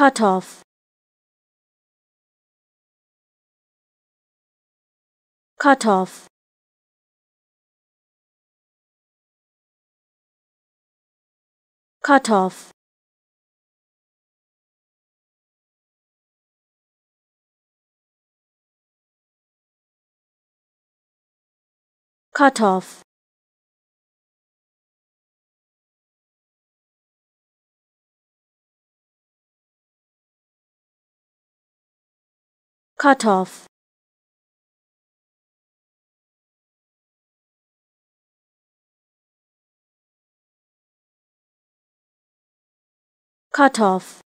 cut off cut off cut off cut off cut off cut off